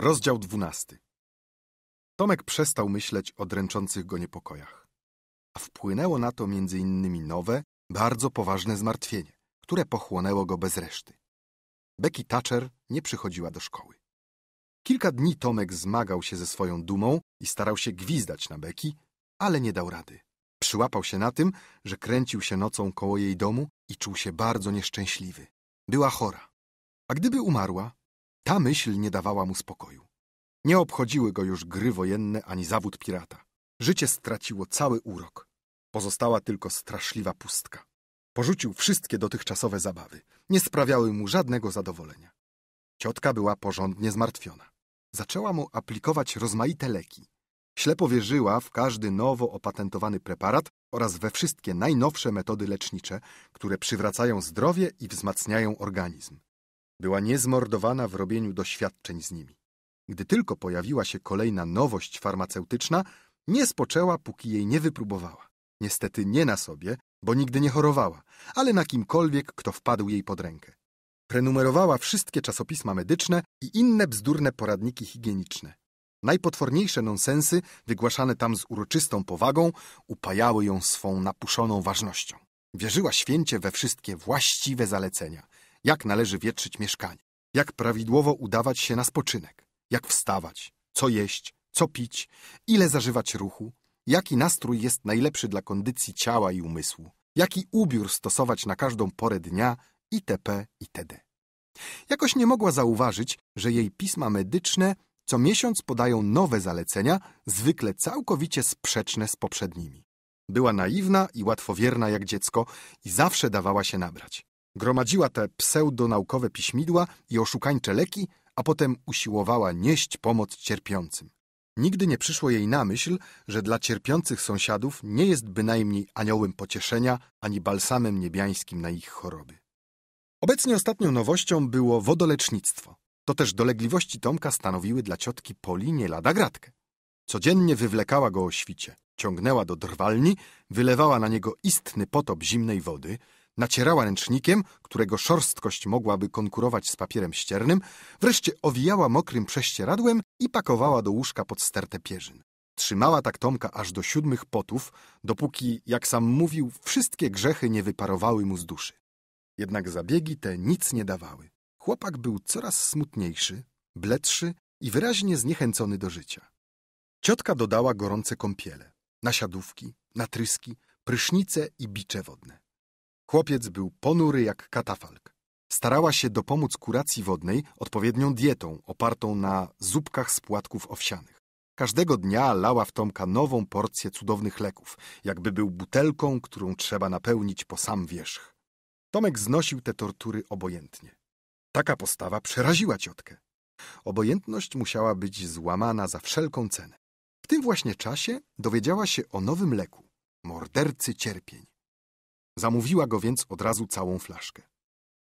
Rozdział dwunasty. Tomek przestał myśleć o dręczących go niepokojach. A wpłynęło na to między innymi nowe, bardzo poważne zmartwienie, które pochłonęło go bez reszty. Becky Thatcher nie przychodziła do szkoły. Kilka dni Tomek zmagał się ze swoją dumą i starał się gwizdać na Becky, ale nie dał rady. Przyłapał się na tym, że kręcił się nocą koło jej domu i czuł się bardzo nieszczęśliwy. Była chora. A gdyby umarła, ta myśl nie dawała mu spokoju. Nie obchodziły go już gry wojenne ani zawód pirata. Życie straciło cały urok. Pozostała tylko straszliwa pustka. Porzucił wszystkie dotychczasowe zabawy. Nie sprawiały mu żadnego zadowolenia. Ciotka była porządnie zmartwiona. Zaczęła mu aplikować rozmaite leki. Ślepo wierzyła w każdy nowo opatentowany preparat oraz we wszystkie najnowsze metody lecznicze, które przywracają zdrowie i wzmacniają organizm była niezmordowana w robieniu doświadczeń z nimi. Gdy tylko pojawiła się kolejna nowość farmaceutyczna, nie spoczęła, póki jej nie wypróbowała. Niestety nie na sobie, bo nigdy nie chorowała, ale na kimkolwiek, kto wpadł jej pod rękę. Prenumerowała wszystkie czasopisma medyczne i inne bzdurne poradniki higieniczne. Najpotworniejsze nonsensy, wygłaszane tam z uroczystą powagą, upajały ją swą napuszoną ważnością. Wierzyła święcie we wszystkie właściwe zalecenia – jak należy wietrzyć mieszkanie, jak prawidłowo udawać się na spoczynek, jak wstawać, co jeść, co pić, ile zażywać ruchu, jaki nastrój jest najlepszy dla kondycji ciała i umysłu, jaki ubiór stosować na każdą porę dnia itp. itd. Jakoś nie mogła zauważyć, że jej pisma medyczne co miesiąc podają nowe zalecenia, zwykle całkowicie sprzeczne z poprzednimi. Była naiwna i łatwowierna jak dziecko i zawsze dawała się nabrać. Gromadziła te pseudonaukowe piśmidła i oszukańcze leki, a potem usiłowała nieść pomoc cierpiącym. Nigdy nie przyszło jej na myśl, że dla cierpiących sąsiadów nie jest bynajmniej aniołem pocieszenia ani balsamem niebiańskim na ich choroby. Obecnie ostatnią nowością było wodolecznictwo. To też dolegliwości Tomka stanowiły dla ciotki Poli nie lada gratkę. Codziennie wywlekała go o świcie, ciągnęła do drwalni, wylewała na niego istny potop zimnej wody, nacierała ręcznikiem, którego szorstkość mogłaby konkurować z papierem ściernym, wreszcie owijała mokrym prześcieradłem i pakowała do łóżka pod stertę pierzyn. Trzymała tak Tomka aż do siódmych potów, dopóki, jak sam mówił, wszystkie grzechy nie wyparowały mu z duszy. Jednak zabiegi te nic nie dawały. Chłopak był coraz smutniejszy, bledszy i wyraźnie zniechęcony do życia. Ciotka dodała gorące kąpiele, nasiadówki, natryski, prysznice i bicze wodne. Chłopiec był ponury jak katafalk. Starała się dopomóc kuracji wodnej odpowiednią dietą opartą na zupkach z płatków owsianych. Każdego dnia lała w Tomka nową porcję cudownych leków, jakby był butelką, którą trzeba napełnić po sam wierzch. Tomek znosił te tortury obojętnie. Taka postawa przeraziła ciotkę. Obojętność musiała być złamana za wszelką cenę. W tym właśnie czasie dowiedziała się o nowym leku, mordercy cierpień. Zamówiła go więc od razu całą flaszkę.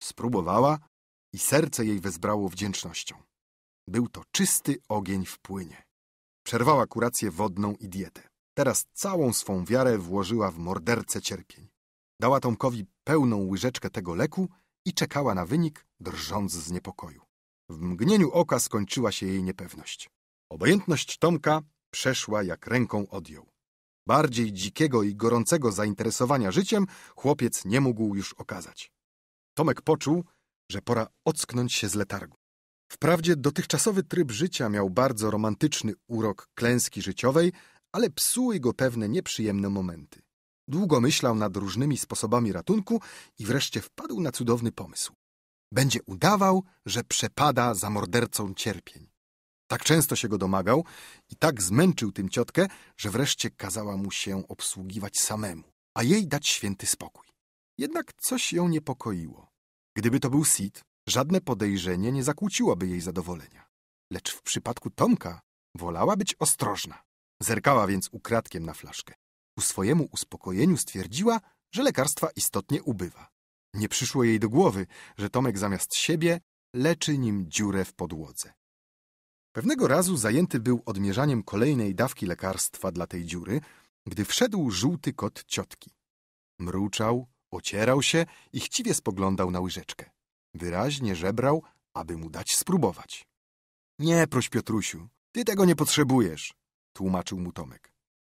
Spróbowała i serce jej wezbrało wdzięcznością. Był to czysty ogień w płynie. Przerwała kurację wodną i dietę. Teraz całą swą wiarę włożyła w mordercę cierpień. Dała Tomkowi pełną łyżeczkę tego leku i czekała na wynik, drżąc z niepokoju. W mgnieniu oka skończyła się jej niepewność. Obojętność Tomka przeszła jak ręką odjął. Bardziej dzikiego i gorącego zainteresowania życiem chłopiec nie mógł już okazać. Tomek poczuł, że pora ocknąć się z letargu. Wprawdzie dotychczasowy tryb życia miał bardzo romantyczny urok klęski życiowej, ale psuły go pewne nieprzyjemne momenty. Długo myślał nad różnymi sposobami ratunku i wreszcie wpadł na cudowny pomysł. Będzie udawał, że przepada za mordercą cierpień. Tak często się go domagał i tak zmęczył tym ciotkę, że wreszcie kazała mu się obsługiwać samemu, a jej dać święty spokój. Jednak coś ją niepokoiło. Gdyby to był Sid, żadne podejrzenie nie zakłóciłoby jej zadowolenia. Lecz w przypadku Tomka wolała być ostrożna. Zerkała więc ukradkiem na flaszkę. Ku swojemu uspokojeniu stwierdziła, że lekarstwa istotnie ubywa. Nie przyszło jej do głowy, że Tomek zamiast siebie leczy nim dziurę w podłodze. Pewnego razu zajęty był odmierzaniem kolejnej dawki lekarstwa dla tej dziury, gdy wszedł żółty kot ciotki. Mruczał, ocierał się i chciwie spoglądał na łyżeczkę. Wyraźnie żebrał, aby mu dać spróbować. Nie, proś Piotrusiu, ty tego nie potrzebujesz, tłumaczył mu Tomek.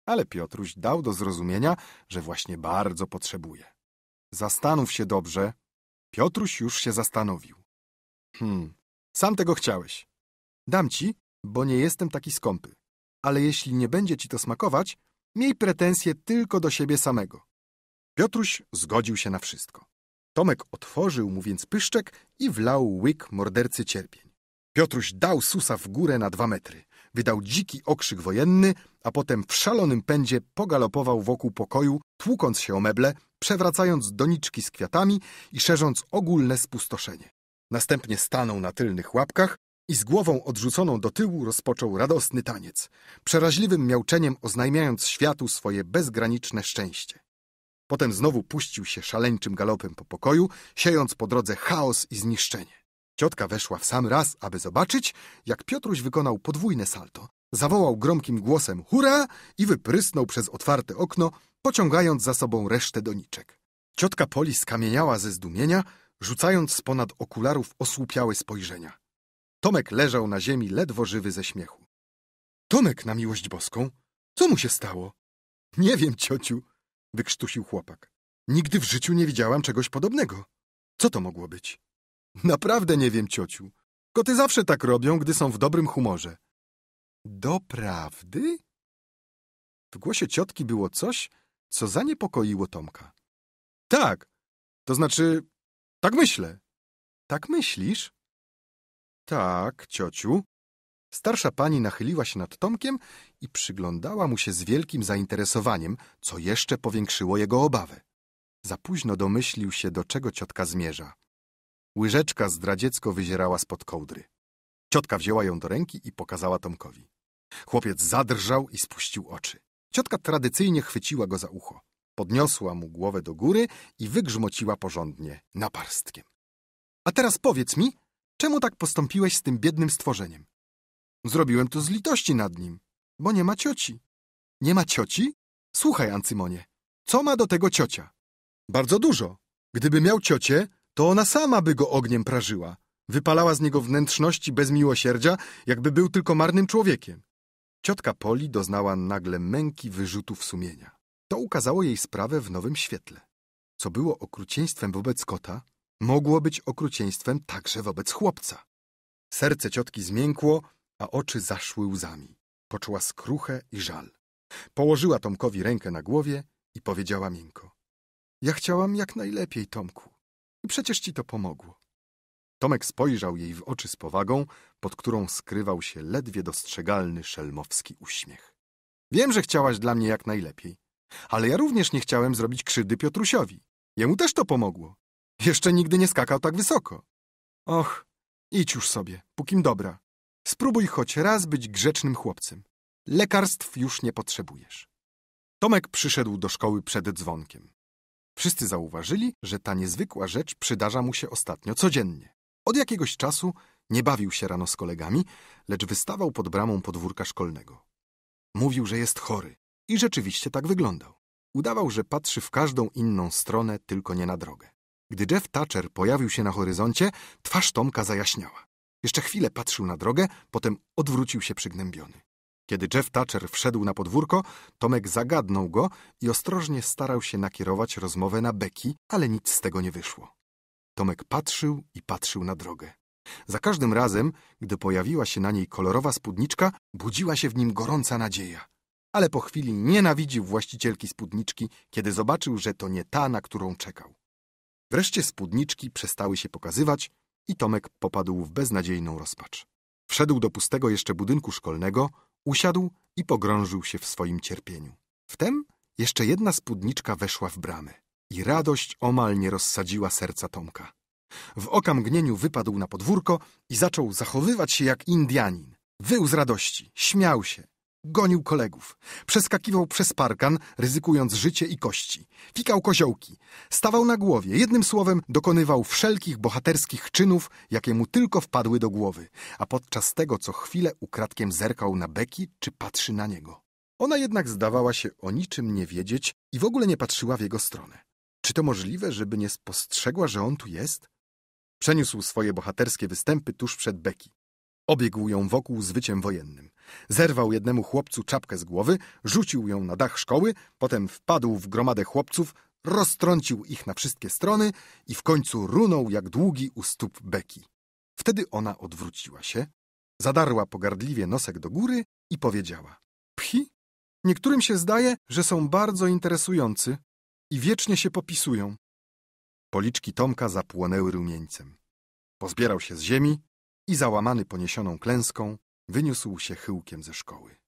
Ale Piotruś dał do zrozumienia, że właśnie bardzo potrzebuje. Zastanów się dobrze. Piotruś już się zastanowił. Hm, sam tego chciałeś. Dam ci, bo nie jestem taki skąpy. Ale jeśli nie będzie ci to smakować, miej pretensje tylko do siebie samego. Piotruś zgodził się na wszystko. Tomek otworzył mu więc pyszczek i wlał łyk mordercy cierpień. Piotruś dał susa w górę na dwa metry. Wydał dziki okrzyk wojenny, a potem w szalonym pędzie pogalopował wokół pokoju, tłukąc się o meble, przewracając doniczki z kwiatami i szerząc ogólne spustoszenie. Następnie stanął na tylnych łapkach i z głową odrzuconą do tyłu rozpoczął radosny taniec, przeraźliwym miauczeniem oznajmiając światu swoje bezgraniczne szczęście. Potem znowu puścił się szaleńczym galopem po pokoju, siejąc po drodze chaos i zniszczenie. Ciotka weszła w sam raz, aby zobaczyć, jak Piotruś wykonał podwójne salto. Zawołał gromkim głosem hurra i wyprysnął przez otwarte okno, pociągając za sobą resztę doniczek. Ciotka Poli skamieniała ze zdumienia, rzucając z ponad okularów osłupiałe spojrzenia. Tomek leżał na ziemi ledwo żywy ze śmiechu. Tomek, na miłość boską, co mu się stało? Nie wiem, ciociu, wykrztusił chłopak. Nigdy w życiu nie widziałam czegoś podobnego. Co to mogło być? Naprawdę nie wiem, ciociu. Koty zawsze tak robią, gdy są w dobrym humorze. Doprawdy? W głosie ciotki było coś, co zaniepokoiło Tomka. Tak, to znaczy, tak myślę. Tak myślisz? Tak, ciociu. Starsza pani nachyliła się nad Tomkiem i przyglądała mu się z wielkim zainteresowaniem, co jeszcze powiększyło jego obawy. Za późno domyślił się, do czego ciotka zmierza. Łyżeczka zdradziecko wyzierała spod kołdry. Ciotka wzięła ją do ręki i pokazała Tomkowi. Chłopiec zadrżał i spuścił oczy. Ciotka tradycyjnie chwyciła go za ucho. Podniosła mu głowę do góry i wygrzmociła porządnie, naparstkiem. A teraz powiedz mi, Czemu tak postąpiłeś z tym biednym stworzeniem? Zrobiłem to z litości nad nim, bo nie ma cioci. Nie ma cioci? Słuchaj, Ancymonie, co ma do tego ciocia? Bardzo dużo. Gdyby miał ciocię, to ona sama by go ogniem prażyła. Wypalała z niego wnętrzności bez miłosierdzia, jakby był tylko marnym człowiekiem. Ciotka Poli doznała nagle męki wyrzutów sumienia. To ukazało jej sprawę w nowym świetle. Co było okrucieństwem wobec kota, mogło być okrucieństwem także wobec chłopca. Serce ciotki zmiękło, a oczy zaszły łzami. Poczuła skruchę i żal. Położyła Tomkowi rękę na głowie i powiedziała miękko. Ja chciałam jak najlepiej, Tomku. I przecież ci to pomogło. Tomek spojrzał jej w oczy z powagą, pod którą skrywał się ledwie dostrzegalny szelmowski uśmiech. Wiem, że chciałaś dla mnie jak najlepiej, ale ja również nie chciałem zrobić krzywdy Piotrusiowi. Jemu też to pomogło. Jeszcze nigdy nie skakał tak wysoko. Och, idź już sobie, pókim dobra. Spróbuj choć raz być grzecznym chłopcem. Lekarstw już nie potrzebujesz. Tomek przyszedł do szkoły przed dzwonkiem. Wszyscy zauważyli, że ta niezwykła rzecz przydarza mu się ostatnio codziennie. Od jakiegoś czasu nie bawił się rano z kolegami, lecz wystawał pod bramą podwórka szkolnego. Mówił, że jest chory i rzeczywiście tak wyglądał. Udawał, że patrzy w każdą inną stronę, tylko nie na drogę. Gdy Jeff Thatcher pojawił się na horyzoncie, twarz Tomka zajaśniała. Jeszcze chwilę patrzył na drogę, potem odwrócił się przygnębiony. Kiedy Jeff Thatcher wszedł na podwórko, Tomek zagadnął go i ostrożnie starał się nakierować rozmowę na Beki, ale nic z tego nie wyszło. Tomek patrzył i patrzył na drogę. Za każdym razem, gdy pojawiła się na niej kolorowa spódniczka, budziła się w nim gorąca nadzieja. Ale po chwili nienawidził właścicielki spódniczki, kiedy zobaczył, że to nie ta, na którą czekał. Wreszcie spódniczki przestały się pokazywać i Tomek popadł w beznadziejną rozpacz. Wszedł do pustego jeszcze budynku szkolnego, usiadł i pogrążył się w swoim cierpieniu. Wtem jeszcze jedna spódniczka weszła w bramę i radość omal nie rozsadziła serca Tomka. W okamgnieniu wypadł na podwórko i zaczął zachowywać się jak Indianin. Wył z radości, śmiał się, Gonił kolegów. Przeskakiwał przez parkan, ryzykując życie i kości. Fikał koziołki. Stawał na głowie. Jednym słowem dokonywał wszelkich bohaterskich czynów, jakie mu tylko wpadły do głowy. A podczas tego co chwilę ukradkiem zerkał na Beki, czy patrzy na niego. Ona jednak zdawała się o niczym nie wiedzieć i w ogóle nie patrzyła w jego stronę. Czy to możliwe, żeby nie spostrzegła, że on tu jest? Przeniósł swoje bohaterskie występy tuż przed Becky. Obiegł ją wokół z wyciem wojennym. Zerwał jednemu chłopcu czapkę z głowy, rzucił ją na dach szkoły, potem wpadł w gromadę chłopców, roztrącił ich na wszystkie strony i w końcu runął jak długi u stóp Beki. Wtedy ona odwróciła się, zadarła pogardliwie nosek do góry i powiedziała – Pchi? Niektórym się zdaje, że są bardzo interesujący i wiecznie się popisują. Policzki Tomka zapłonęły rumieńcem. Pozbierał się z ziemi, i załamany poniesioną klęską wyniósł się chyłkiem ze szkoły.